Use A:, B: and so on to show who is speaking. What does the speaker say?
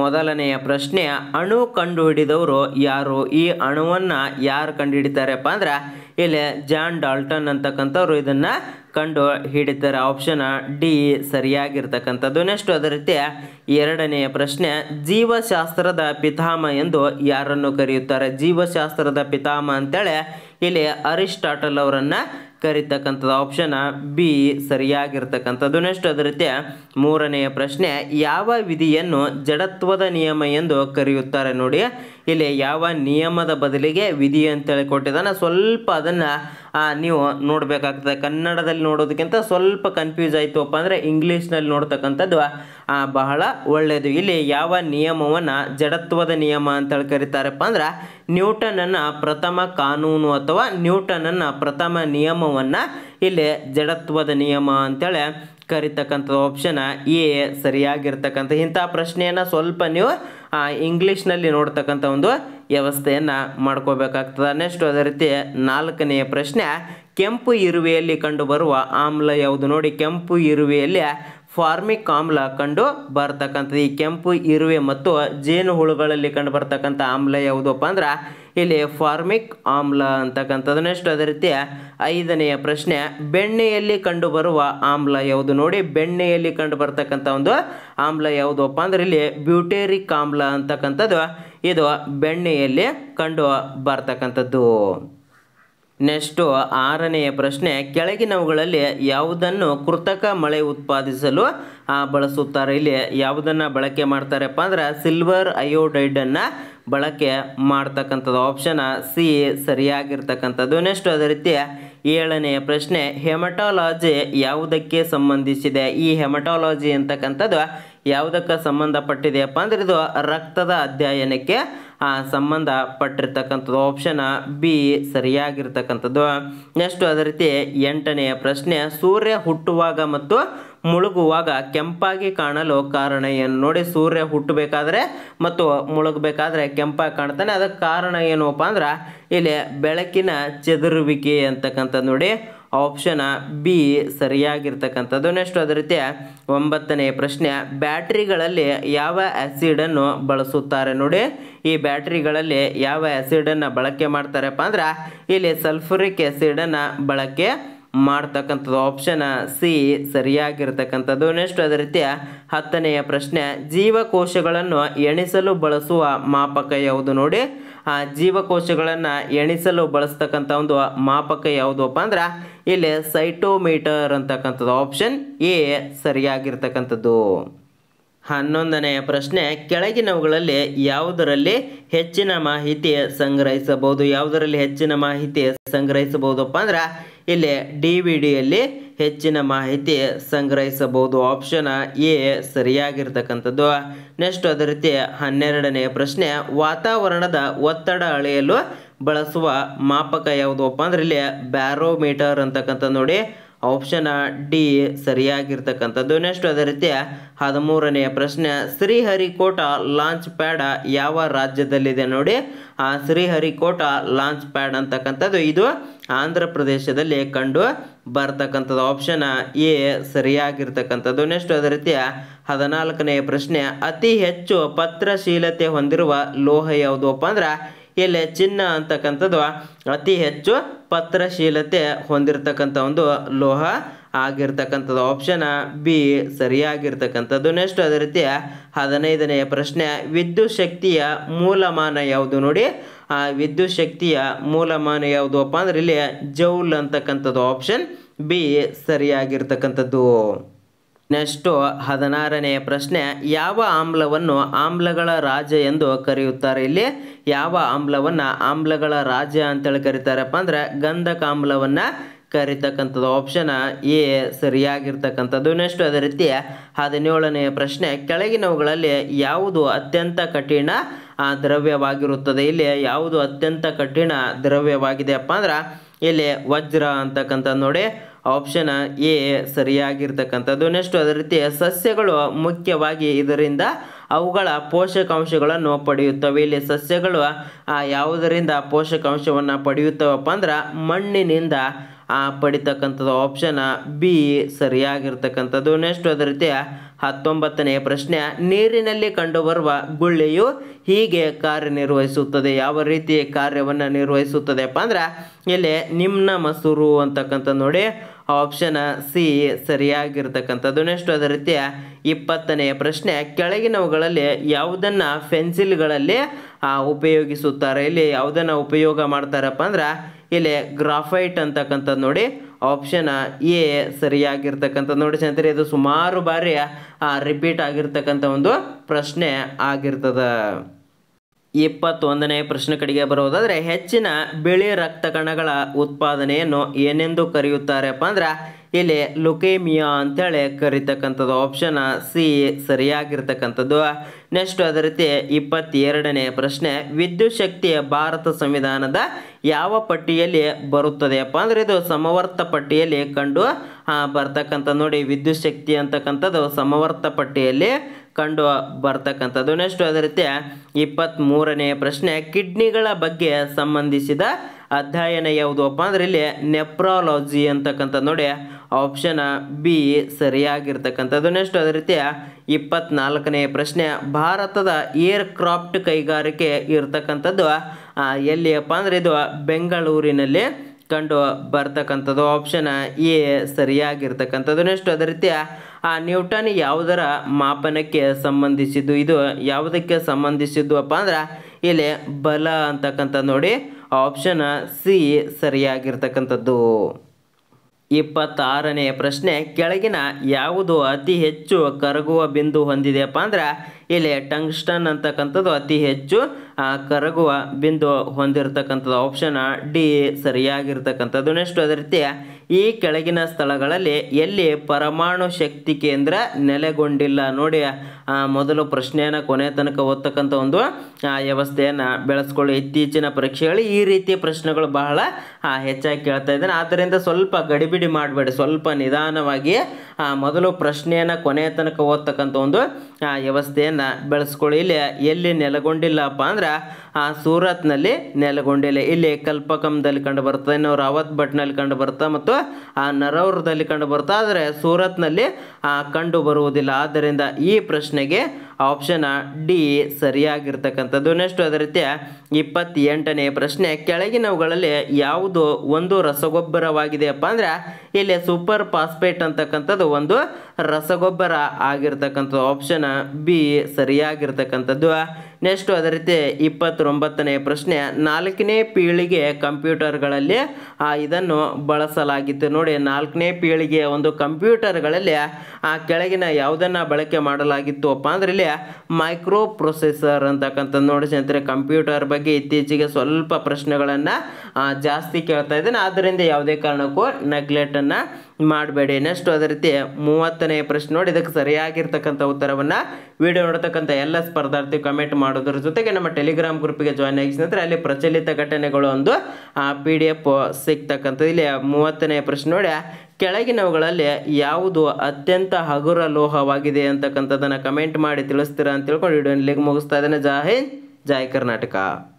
A: ಮೊದಲನೆಯ ಪ್ರಶ್ನೆ ಅಣು ಕಂಡುಹಿಡಿದವರು ಯಾರು ಈ ಅಣುವನ್ನು ಯಾರು ಕಂಡುಹಿಡಿತಾರಪ್ಪ ಅಂದ್ರೆ ಇಲ್ಲಿ ಜಾನ್ ಡಾಲ್ಟನ್ ಅಂತಕ್ಕಂಥವ್ರು ಇದನ್ನು ಕಂಡು ಹಿಡಿತಾರೆ ಆಪ್ಷನ್ ಡಿ ಸರಿಯಾಗಿರ್ತಕ್ಕಂಥದ್ದು ನೆಕ್ಸ್ಟ್ ಅದೇ ರೀತಿ ಎರಡನೆಯ ಪ್ರಶ್ನೆ ಜೀವಶಾಸ್ತ್ರದ ಪಿತಾಮ ಎಂದು ಯಾರನ್ನು ಕರೆಯುತ್ತಾರೆ ಜೀವಶಾಸ್ತ್ರದ ಪಿತಾಮ ಅಂತೇಳಿ ಇಲ್ಲಿ ಅರಿಸ್ಟಾಟಲ್ ಅವರನ್ನು ಕರಿತಕ್ಕಂಥದ್ದು ಆಪ್ಷನ್ ಬಿ ಸರಿಯಾಗಿರ್ತಕ್ಕಂಥದ್ದು ನೆಕ್ಸ್ಟ್ ಅದೇ ರೀತಿಯ ಮೂರನೆಯ ಪ್ರಶ್ನೆ ಯಾವ ವಿಧಿಯನ್ನು ಜಡತ್ವದ ನಿಯಮ ಎಂದು ಕರೆಯುತ್ತಾರೆ ನೋಡಿ ಇಲ್ಲಿ ಯಾವ ನಿಯಮದ ಬದಲಿಗೆ ವಿಧಿ ಅಂತೇಳಿ ಕೊಟ್ಟಿದ್ದಾನೆ ಸ್ವಲ್ಪ ಅದನ್ನು ನೀವು ನೋಡಬೇಕಾಗ್ತದೆ ಕನ್ನಡದಲ್ಲಿ ನೋಡೋದಕ್ಕಿಂತ ಸ್ವಲ್ಪ ಕನ್ಫ್ಯೂಸ್ ಅಪ್ಪ ಅಂದರೆ ಇಂಗ್ಲೀಷ್ನಲ್ಲಿ ನೋಡ್ತಕ್ಕಂಥದ್ದು ಬಹಳ ಒಳ್ಳೆಯದು ಇಲ್ಲಿ ಯಾವ ನಿಯಮವನ್ನು ಜಡತ್ವದ ನಿಯಮ ಅಂತೇಳಿ ಕರೀತಾರಪ್ಪ ಅಂದ್ರೆ ನ್ಯೂಟನನ್ನು ಪ್ರಥಮ ಕಾನೂನು ಅಥವಾ ನ್ಯೂಟನನ್ನು ಪ್ರಥಮ ನಿಯಮವನ್ನು ಇಲ್ಲಿ ಜಡತ್ವದ ನಿಯಮ ಅಂತೇಳಿ ಕರಿತಕ್ಕಂಥದ್ದು ಆಪ್ಷನ್ ಎ ಸರಿಯಾಗಿರ್ತಕ್ಕಂಥ ಇಂಥ ಪ್ರಶ್ನೆಯನ್ನು ಸ್ವಲ್ಪ ನೀವು ಇಂಗ್ಲೀಷ್ನಲ್ಲಿ ನೋಡ್ತಕ್ಕಂಥ ಒಂದು ವ್ಯವಸ್ಥೆಯನ್ನು ಮಾಡ್ಕೋಬೇಕಾಗ್ತದೆ ನೆಕ್ಸ್ಟ್ ಅದೇ ರೀತಿ ನಾಲ್ಕನೆಯ ಪ್ರಶ್ನೆ ಕೆಂಪು ಇರುವೆಯಲ್ಲಿ ಕಂಡುಬರುವ ಆಮ್ಲ ಯಾವುದು ನೋಡಿ ಕೆಂಪು ಇರುವೆಯಲ್ಲಿ ಫಾರ್ಮಿಕ್ ಆಮ್ಲ ಕಂಡು ಬರ್ತಕ್ಕಂಥದ್ದು ಈ ಕೆಂಪು ಇರುವೆ ಮತ್ತು ಜೇನು ಹುಳುಗಳಲ್ಲಿ ಕಂಡು ಬರ್ತಕ್ಕಂಥ ಆಮ್ಲ ಯಾವುದಪ್ಪ ಅಂದ್ರೆ ಇಲ್ಲಿ ಫಾರ್ಮಿಕ್ ಆಮ್ಲ ಅಂತಕ್ಕಂಥದ್ದು ನೆಕ್ಸ್ಟ್ ಅದೇ ರೀತಿ ಐದನೆಯ ಪ್ರಶ್ನೆ ಬೆಣ್ಣೆಯಲ್ಲಿ ಕಂಡುಬರುವ ಆಮ್ಲ ಯಾವುದು ನೋಡಿ ಬೆಣ್ಣೆಯಲ್ಲಿ ಕಂಡು ಬರ್ತಕ್ಕಂಥ ಒಂದು ಆಮ್ಲ ಯಾವುದಪ್ಪ ಅಂದ್ರೆ ಇಲ್ಲಿ ಬ್ಯೂಟೇರಿಕ್ ಆಮ್ಲ ಅಂತಕ್ಕಂಥದ್ದು ಇದು ಬೆಣ್ಣೆಯಲ್ಲಿ ಕಂಡು ಬರ್ತಕ್ಕಂಥದ್ದು ನೆಕ್ಸ್ಟು ಆರನೆಯ ಪ್ರಶ್ನೆ ಕೆಳಗಿನವುಗಳಲ್ಲಿ ಯಾವುದನ್ನು ಕೃತಕ ಮಳೆ ಉತ್ಪಾದಿಸಲು ಬಳಸುತ್ತಾರೆ ಇಲ್ಲಿ ಯಾವುದನ್ನು ಬಳಕೆ ಮಾಡ್ತಾರಪ್ಪ ಅಂದ್ರೆ ಸಿಲ್ವರ್ ಅಯೋಡೈಡನ್ನು ಬಳಕೆ ಮಾಡ್ತಕ್ಕಂಥದ್ದು ಆಪ್ಷನ್ ಸಿ ಸರಿಯಾಗಿರ್ತಕ್ಕಂಥದ್ದು ನೆಕ್ಸ್ಟ್ ಅದೇ ರೀತಿ ಏಳನೆಯ ಪ್ರಶ್ನೆ ಹೆಮಟಾಲಜಿ ಯಾವುದಕ್ಕೆ ಸಂಬಂಧಿಸಿದೆ ಈ ಹೆಮಟಾಲಜಿ ಅಂತಕ್ಕಂಥದ್ದು ಯಾವುದಕ್ಕೆ ಸಂಬಂಧಪಟ್ಟಿದೆಯಪ್ಪ ಅಂದ್ರೆ ಇದು ರಕ್ತದ ಅಧ್ಯಯನಕ್ಕೆ ಸಂಬಂಧ ಪಟ್ಟಿರ್ತಕ್ಕಂಥದ್ದು ಆಪ್ಷನ್ ಬಿ ಸರಿಯಾಗಿರ್ತಕ್ಕಂಥದ್ದು ನೆಕ್ಸ್ಟ್ ಅದೇ ರೀತಿ ಎಂಟನೆಯ ಪ್ರಶ್ನೆ ಸೂರ್ಯ ಹುಟ್ಟುವಾಗ ಮತ್ತು ಮುಳುಗುವಾಗ ಕೆಂಪಾಗಿ ಕಾಣಲು ಕಾರಣ ಏನು ನೋಡಿ ಸೂರ್ಯ ಹುಟ್ಟಬೇಕಾದ್ರೆ ಮತ್ತು ಮುಳುಗಬೇಕಾದ್ರೆ ಕೆಂಪಾಗಿ ಕಾಣ್ತಾನೆ ಅದಕ್ಕೆ ಕಾರಣ ಏನಪ್ಪ ಅಂದ್ರೆ ಇಲ್ಲಿ ಬೆಳಕಿನ ಚದುರುವಿಕೆ ಅಂತಕ್ಕಂಥದ್ದು ನೋಡಿ ಆಪ್ಷನ್ ಬಿ ಸರಿಯಾಗಿರ್ತಕ್ಕಂಥದ್ದು ನೆಕ್ಸ್ಟ್ ಅದೇ ರೀತಿಯ ಒಂಬತ್ತನೆಯ ಪ್ರಶ್ನೆ ಬ್ಯಾಟ್ರಿಗಳಲ್ಲಿ ಯಾವ ಆ್ಯಸಿಡನ್ನು ಬಳಸುತ್ತಾರೆ ನೋಡಿ ಈ ಬ್ಯಾಟ್ರಿಗಳಲ್ಲಿ ಯಾವ ಆ್ಯಸಿಡನ್ನು ಬಳಕೆ ಮಾಡ್ತಾರಪ್ಪ ಅಂದ್ರೆ ಇಲ್ಲಿ ಸಲ್ಫರಿಕ್ ಆ್ಯಸಿಡನ್ನು ಬಳಕೆ ಮಾಡ್ತಕ್ಕಂಥದ್ದು ಆಪ್ಷನ್ ಸಿ ಸರಿಯಾಗಿರ್ತಕ್ಕಂಥದ್ದು ನೆಕ್ಸ್ಟ್ ಅದೇ ರೀತಿಯ ಹತ್ತನೆಯ ಪ್ರಶ್ನೆ ಜೀವಕೋಶಗಳನ್ನು ಎಣಿಸಲು ಬಳಸುವ ಮಾಪಕ ಯಾವುದು ನೋಡಿ ಜೀವಕೋಶಗಳನ್ನು ಎಣಿಸಲು ಬಳಸ್ತಕ್ಕಂಥ ಒಂದು ಮಾಪಕ ಯಾವುದಪ್ಪ ಅಂದ್ರೆ ಇಲ್ಲಿ ಸೈಟೋಮೀಟರ್ ಅಂತಕ್ಕಂಥದ್ದು ಆಪ್ಷನ್ ಎ ಸರಿಯಾಗಿರ್ತಕ್ಕಂಥದ್ದು ಹನ್ನೊಂದನೆಯ ಪ್ರಶ್ನೆ ಕೆಳಗಿನವುಗಳಲ್ಲಿ ಯಾವುದರಲ್ಲಿ ಹೆಚ್ಚಿನ ಮಾಹಿತಿ ಸಂಗ್ರಹಿಸಬಹುದು ಯಾವುದರಲ್ಲಿ ಹೆಚ್ಚಿನ ಮಾಹಿತಿ ಸಂಗ್ರಹಿಸಬಹುದಪ್ಪ ಅಂದ್ರೆ ಇಲ್ಲಿ ಡಿ ವಿ ಡಿಯಲ್ಲಿ ಹೆಚ್ಚಿನ ಮಾಹಿತಿ ಸಂಗ್ರಹಿಸಬಹುದು ಆಪ್ಷನ್ ಎ ಸರಿಯಾಗಿರ್ತಕ್ಕಂಥದ್ದು ನೆಕ್ಸ್ಟ್ ಅದೇ ರೀತಿ ಹನ್ನೆರಡನೇ ಪ್ರಶ್ನೆ ವಾತಾವರಣದ ಒತ್ತಡ ಅಳೆಯಲು ಬಳಸುವ ಮಾಪಕ ಅಪ್ಪ ಅಂದ್ರೆ ಇಲ್ಲಿ ಬ್ಯಾರೋಮೀಟರ್ ಅಂತಕ್ಕಂಥ ನೋಡಿ ಆಪ್ಷನ್ ಡಿ ಸರಿಯಾಗಿರ್ತಕ್ಕಂಥದ್ದು ನೆಕ್ಸ್ಟ್ ಅದೇ ರೀತಿಯ ಹದಿಮೂರನೆಯ ಪ್ರಶ್ನೆ ಶ್ರೀಹರಿಕೋಟ ಲಾಂಚ್ ಪ್ಯಾಡ ಯಾವ ರಾಜ್ಯದಲ್ಲಿದೆ ನೋಡಿ ಆ ಶ್ರೀಹರಿಕೋಟ ಲಾಂಚ್ ಪ್ಯಾಡ್ ಅಂತಕ್ಕಂಥದ್ದು ಇದು ಆಂಧ್ರ ಪ್ರದೇಶದಲ್ಲಿ ಕಂಡು ಬರ್ತಕ್ಕಂಥದ್ದು ಆಪ್ಷನ್ ಎ ಸರಿಯಾಗಿರ್ತಕ್ಕಂಥದ್ದು ನೆಕ್ಸ್ಟ್ ಅದೇ ರೀತಿಯ ಹದಿನಾಲ್ಕನೆಯ ಪ್ರಶ್ನೆ ಅತಿ ಹೆಚ್ಚು ಪತ್ರಶೀಲತೆ ಹೊಂದಿರುವ ಲೋಹ ಯಾವುದಪ್ಪ ಅಂದ್ರೆ ಇಲ್ಲಿ ಚಿನ್ನ ಅಂತಕ್ಕಂಥದ್ದು ಅತಿ ಹೆಚ್ಚು ಪತ್ರಶೀಲತೆ ಹೊಂದಿರತಕ್ಕಂಥ ಒಂದು ಲೋಹ ಆಗಿರ್ತಕ್ಕಂಥದ್ದು ಆಪ್ಷನ್ ಬಿ ಸರಿಯಾಗಿರ್ತಕ್ಕಂಥದ್ದು ನೆಕ್ಸ್ಟ್ ಅದೇ ರೀತಿ ಹದಿನೈದನೆಯ ಪ್ರಶ್ನೆ ವಿದ್ಯುತ್ ಶಕ್ತಿಯ ಮೂಲಮಾನ ಯಾವುದು ನೋಡಿ ಆ ವಿದ್ಯುತ್ ಶಕ್ತಿಯ ಮೂಲಮಾನ ಯಾವುದು ಅಪ್ಪ ಅಂದ್ರೆ ಇಲ್ಲಿ ಜೌಲ್ ಅಂತಕ್ಕಂಥದ್ದು ಆಪ್ಷನ್ ಬಿ ಸರಿಯಾಗಿರ್ತಕ್ಕಂಥದ್ದು ನೆಕ್ಸ್ಟು ಹದಿನಾರನೆಯ ಪ್ರಶ್ನೆ ಯಾವ ಆಮ್ಲವನ್ನು ಆಮ್ಲಗಳ ರಾಜ ಎಂದು ಕರೆಯುತ್ತಾರೆ ಇಲ್ಲಿ ಯಾವ ಆಮ್ಲವನ್ನು ಆಮ್ಲಗಳ ರಾಜ ಅಂತೇಳಿ ಕರೀತಾರಪ್ಪ ಅಂದರೆ ಆಮ್ಲವನ್ನು ಕರೀತಕ್ಕಂಥದ್ದು ಆಪ್ಷನ್ ಎ ಸರಿಯಾಗಿರ್ತಕ್ಕಂಥದ್ದು ನೆಕ್ಸ್ಟ್ ಅದೇ ರೀತಿ ಹದಿನೇಳನೆಯ ಪ್ರಶ್ನೆ ಕೆಳಗಿನವುಗಳಲ್ಲಿ ಯಾವುದು ಅತ್ಯಂತ ಕಠಿಣ ದ್ರವ್ಯವಾಗಿರುತ್ತದೆ ಇಲ್ಲಿ ಯಾವುದು ಅತ್ಯಂತ ಕಠಿಣ ದ್ರವ್ಯವಾಗಿದೆಯಪ್ಪ ಅಂದ್ರೆ ಇಲ್ಲಿ ವಜ್ರ ಅಂತಕ್ಕಂಥದ್ದು ನೋಡಿ ಆಪ್ಷನ್ ಎ ಸರಿಯಾಗಿರ್ತಕ್ಕಂಥದ್ದು ನೆಕ್ಸ್ಟ್ ಅದೇ ರೀತಿ ಸಸ್ಯಗಳು ಮುಖ್ಯವಾಗಿ ಇದರಿಂದ ಅವುಗಳ ಪೋಷಕಾಂಶಗಳನ್ನು ಪಡೆಯುತ್ತವೆ ಇಲ್ಲಿ ಸಸ್ಯಗಳು ಯಾವುದರಿಂದ ಪೋಷಕಾಂಶವನ್ನು ಪಡೆಯುತ್ತವಪ್ಪ ಅಂದ್ರೆ ಮಣ್ಣಿನಿಂದ ಪಡಿತಕ್ಕಂಥದ್ದು ಆಪ್ಷನ್ ಬಿ ಸರಿಯಾಗಿರ್ತಕ್ಕಂಥದ್ದು ನೆಕ್ಸ್ಟ್ ಅದೇ ರೀತಿಯ ಹತ್ತೊಂಬತ್ತನೇ ಪ್ರಶ್ನೆ ನೀರಿನಲ್ಲಿ ಕಂಡುಬರುವ ಗುಳ್ಳೆಯು ಹೀಗೆ ಕಾರ್ಯನಿರ್ವಹಿಸುತ್ತದೆ ಯಾವ ರೀತಿ ಕಾರ್ಯವನ್ನು ಅಪ್ಪ ಅಂದ್ರೆ ಇಲ್ಲಿ ನಿಮ್ಮ ಮಸೂರು ಅಂತಕ್ಕಂಥ ನೋಡಿ ಆಪ್ಷನ್ ಸಿ ಸರಿಯಾಗಿರ್ತಕ್ಕಂಥದ್ದು ನೆಕ್ಸ್ಟ್ ಅದೇ ರೀತಿಯ ಇಪ್ಪತ್ತನೆಯ ಪ್ರಶ್ನೆ ಕೆಳಗಿನವುಗಳಲ್ಲಿ ಯಾವುದನ್ನ ಪೆನ್ಸಿಲ್ಗಳಲ್ಲಿ ಉಪಯೋಗಿಸುತ್ತಾರೆ ಇಲ್ಲಿ ಯಾವುದನ್ನ ಉಪಯೋಗ ಮಾಡ್ತಾರಪ್ಪ ಅಂದ್ರೆ ಇಲ್ಲಿ ಗ್ರಾಫೈಟ್ ಅಂತಕ್ಕಂಥದ್ದು ನೋಡಿ ಆಪ್ಷನ್ ಎ ಸರಿಯಾಗಿರ್ತಕ್ಕಂಥದ್ದು ನೋಡಿ ಸ್ನೇಹಿತರೆ ಇದು ಸುಮಾರು ಬಾರಿ ರಿಪೀಟ್ ಆಗಿರ್ತಕ್ಕಂಥ ಒಂದು ಪ್ರಶ್ನೆ ಆಗಿರ್ತದೆ ಇಪ್ಪತ್ತೊಂದನೇ ಪ್ರಶ್ನೆ ಕಡೆಗೆ ಬರುವುದಾದರೆ ಹೆಚ್ಚಿನ ಬಿಳಿ ರಕ್ತ ಕಣಗಳ ಉತ್ಪಾದನೆಯನ್ನು ಏನೆಂದು ಕರೆಯುತ್ತಾರೆಪ್ಪ ಅಂದ್ರೆ ಇಲ್ಲಿ ಲುಕೇಮಿಯಾ ಅಂತೇಳಿ ಕರಿತಕ್ಕಂಥದ್ದು ಆಪ್ಷನ್ ಸಿ ಸರಿಯಾಗಿರ್ತಕ್ಕಂಥದ್ದು ನೆಕ್ಸ್ಟ್ ಅದೇ ರೀತಿ ಇಪ್ಪತ್ತೆರಡನೇ ಪ್ರಶ್ನೆ ವಿದ್ಯುತ್ ಶಕ್ತಿ ಭಾರತ ಸಂವಿಧಾನದ ಯಾವ ಪಟ್ಟಿಯಲ್ಲಿ ಬರುತ್ತದೆಯಪ್ಪ ಅಂದರೆ ಇದು ಸಮವರ್ತ ಪಟ್ಟಿಯಲ್ಲಿ ಕಂಡು ಬರ್ತಕ್ಕಂಥ ನೋಡಿ ವಿದ್ಯುತ್ ಶಕ್ತಿ ಅಂತಕ್ಕಂಥದ್ದು ಸಮವರ್ತ ಪಟ್ಟಿಯಲ್ಲಿ ಕಂಡು ಬರ್ತಕ್ಕಂಥದ್ದು ನೆಕ್ಸ್ಟ್ ಅದೇ ಇಪ್ಪತ್ತ್ ಇಪ್ಪತ್ತ್ಮೂರನೆಯ ಪ್ರಶ್ನೆ ಕಿಡ್ನಿಗಳ ಬಗ್ಗೆ ಸಂಬಂಧಿಸಿದ ಅಧ್ಯಯನ ಯಾವುದಪ್ಪ ಅಂದ್ರೆ ಇಲ್ಲಿ ನೆಪ್ರಾಲಜಿ ಅಂತಕ್ಕಂಥದ್ದು ನೋಡಿ ಆಪ್ಷನ್ ಬಿ ಸರಿಯಾಗಿರ್ತಕ್ಕಂಥದ್ದು ನೆಕ್ಸ್ಟ್ ಅದೇ ರೀತಿಯ ಇಪ್ಪತ್ನಾಲ್ಕನೇ ಪ್ರಶ್ನೆ ಭಾರತದ ಏರ್ ಕ್ರಾಫ್ಟ್ ಕೈಗಾರಿಕೆ ಇರ್ತಕ್ಕಂಥದ್ದು ಎಲ್ಲಿಯಪ್ಪ ಅಂದ್ರೆ ಇದು ಬೆಂಗಳೂರಿನಲ್ಲಿ ಕಂಡು ಬರ್ತಕ್ಕಂಥದ್ದು ಆಪ್ಷನ್ ಎ ಸರಿಯಾಗಿರ್ತಕ್ಕಂಥದ್ದು ನೆಕ್ಸ್ಟ್ ಅದೇ ರೀತಿಯ ಆ ನ್ಯೂಟನ್ ಯಾವುದರ ಮಾಪನಕ್ಕೆ ಸಂಬಂಧಿಸಿದ್ದು ಇದು ಯಾವುದಕ್ಕೆ ಸಂಬಂಧಿಸಿದ್ದು ಅಪ್ಪ ಅಂದ್ರೆ ಇಲ್ಲಿ ಬಲ ಅಂತಕ್ಕಂಥ ನೋಡಿ ಆಪ್ಷನ್ ಸಿ ಸರಿಯಾಗಿರ್ತಕ್ಕಂಥದ್ದು ಇಪ್ಪತ್ತಾರನೆಯ ಪ್ರಶ್ನೆ ಕೆಳಗಿನ ಯಾವುದು ಅತಿ ಹೆಚ್ಚು ಕರಗುವ ಬಿಂದು ಹೊಂದಿದೆಯಪ್ಪ ಅಂದ್ರೆ ಇಲ್ಲಿ ಟಂಗ್ಸ್ಟನ್ ಅಂತಕ್ಕಂಥದ್ದು ಅತಿ ಹೆಚ್ಚು ಕರಗುವ ಬಿಂದು ಹೊಂದಿರತಕ್ಕಂಥದ್ದು ಆಪ್ಷನ್ ಡಿ ಸರಿಯಾಗಿರ್ತಕ್ಕಂಥದ್ದು ನೆಕ್ಸ್ಟ್ ಅದೇ ರೀತಿ ಈ ಕೆಳಗಿನ ಸ್ಥಳಗಳಲ್ಲಿ ಎಲ್ಲಿ ಪರಮಾಣು ಶಕ್ತಿ ಕೇಂದ್ರ ನೆಲೆಗೊಂಡಿಲ್ಲ ನೋಡಿ ಮೊದಲು ಪ್ರಶ್ನೆಯನ್ನು ಕೊನೆ ತನಕ ಓದ್ತಕ್ಕಂಥ ಒಂದು ವ್ಯವಸ್ಥೆಯನ್ನು ಬೆಳೆಸ್ಕೊಳ್ಳಿ ಇತ್ತೀಚಿನ ಪರೀಕ್ಷೆಗಳು ಈ ರೀತಿ ಪ್ರಶ್ನೆಗಳು ಬಹಳ ಹೆಚ್ಚಾಗಿ ಕೇಳ್ತಾ ಇದ್ದಾನೆ ಆದ್ದರಿಂದ ಸ್ವಲ್ಪ ಗಡಿಬಿಡಿ ಮಾಡಬೇಡಿ ಸ್ವಲ್ಪ ನಿಧಾನವಾಗಿ ಮೊದಲು ಪ್ರಶ್ನೆಯನ್ನು ಕೊನೆಯ ತನಕ ಓದ್ತಕ್ಕಂಥ ಒಂದು ವ್ಯವಸ್ಥೆಯನ್ನು ಬೆಳೆಸ್ಕೊಳ್ಳಿ ಇಲ್ಲಿ ಎಲ್ಲಿ ನೆಲೆಗೊಂಡಿಲ್ಲಪ್ಪ ಅಂದ್ರೆ ಆ ಸೂರತ್ನಲ್ಲಿ ನೆಲೆಗೊಂಡಿಲ್ಲ ಇಲ್ಲಿ ಕಲ್ಪಕಂದಲ್ಲಿ ಕಂಡು ಬರ್ತಾ ಇನ್ನು ರಾವತ್ ಭಟ್ನಲ್ಲಿ ಕಂಡು ಬರ್ತಾ ಮತ್ತು ಆ ನರವರದಲ್ಲಿ ಕಂಡು ಬರ್ತಾ ಆದರೆ ಸೂರತ್ನಲ್ಲಿ ಕಂಡು ಬರುವುದಿಲ್ಲ ಆದ್ದರಿಂದ ಈ ಪ್ರಶ್ನೆಗೆ ಆಪ್ಷನ್ ಡಿ ಸರಿಯಾಗಿರ್ತಕ್ಕಂಥದ್ದು ನೆಕ್ಸ್ಟ್ ಅದೇ ರೀತಿಯ ಇಪ್ಪತ್ತೆಂಟನೇ ಪ್ರಶ್ನೆ ಕೆಳಗಿನವುಗಳಲ್ಲಿ ಯಾವುದು ಒಂದು ರಸಗೊಬ್ಬರವಾಗಿದೆಯಪ್ಪ ಅಂದ್ರೆ ಇಲ್ಲಿ ಸೂಪರ್ ಫಾಸ್ಫೇಟ್ ಅಂತಕ್ಕಂಥದ್ದು ಒಂದು ರಸಗೊಬ್ಬರ ಆಗಿರ್ತಕ್ಕಂಥದ್ದು ಆಪ್ಷನ್ ಬಿ ಸರಿಯಾಗಿರ್ತಕ್ಕಂಥದ್ದು ನೆಕ್ಸ್ಟು ಅದೇ ರೀತಿ ಇಪ್ಪತ್ತೊಂಬತ್ತನೇ ಪ್ರಶ್ನೆ ನಾಲ್ಕನೇ ಪೀಳಿಗೆ ಕಂಪ್ಯೂಟರ್ಗಳಲ್ಲಿ ಇದನ್ನು ಬಳಸಲಾಗಿತ್ತು ನೋಡಿ ನಾಲ್ಕನೇ ಪೀಳಿಗೆಯ ಒಂದು ಕಂಪ್ಯೂಟರ್ಗಳಲ್ಲಿ ಆ ಕೆಳಗಿನ ಯಾವುದನ್ನು ಬಳಕೆ ಮಾಡಲಾಗಿತ್ತು ಅಪ್ಪ ಅಂದ್ರೆ ಇಲ್ಲಿ ಮೈಕ್ರೋ ಪ್ರೊಸೆಸರ್ ಅಂತಕ್ಕಂಥದ್ದು ನೋಡಿ ಸ್ನೇಹಿತರೆ ಕಂಪ್ಯೂಟರ್ ಬಗ್ಗೆ ಇತ್ತೀಚೆಗೆ ಸ್ವಲ್ಪ ಪ್ರಶ್ನೆಗಳನ್ನು ಜಾಸ್ತಿ ಕೇಳ್ತಾ ಇದ್ದೇನೆ ಆದ್ದರಿಂದ ಯಾವುದೇ ಕಾರಣಕ್ಕೂ ನೆಗ್ಲೆಟನ್ನು ಮಾಡಬೇಡಿ ನೆಕ್ಸ್ಟ್ ಅದೇ ರೀತಿ ಮೂವತ್ತನೆಯ ಪ್ರಶ್ನೆ ನೋಡಿ ಇದಕ್ಕೆ ಸರಿಯಾಗಿರ್ತಕ್ಕಂಥ ಉತ್ತರವನ್ನು ವಿಡಿಯೋ ನೋಡ್ತಕ್ಕಂಥ ಎಲ್ಲ ಸ್ಪರ್ಧಾರ್ಥಿ ಕಮೆಂಟ್ ಮಾಡೋದ್ರ ಜೊತೆಗೆ ನಮ್ಮ ಟೆಲಿಗ್ರಾಮ್ ಗ್ರೂಪಿಗೆ ಜಾಯ್ನ್ ಆಗಿಸಿದ್ರೆ ಅಲ್ಲಿ ಪ್ರಚಲಿತ ಘಟನೆಗಳು ಒಂದು ಪಿ ಡಿ ಎಫ್ ಸಿಗ್ತಕ್ಕಂಥದ್ದು ಇಲ್ಲಿ ಮೂವತ್ತನೆಯ ಪ್ರಶ್ನೆ ನೋಡಿ ಕೆಳಗಿನವುಗಳಲ್ಲಿ ಯಾವುದು ಅತ್ಯಂತ ಹಗುರ ಲೋಹವಾಗಿದೆ ಅಂತಕ್ಕಂಥದ್ದನ್ನು ಕಮೆಂಟ್ ಮಾಡಿ ತಿಳಿಸ್ತೀರಾ ಅಂತ ತಿಳ್ಕೊಂಡು ವಿಡಿಯೋ ಇಲ್ಲಿಗೆ ಮುಗಿಸ್ತಾ ಇದ್ದೇನೆ ಜೈ ಹಿಂದ್ ಕರ್ನಾಟಕ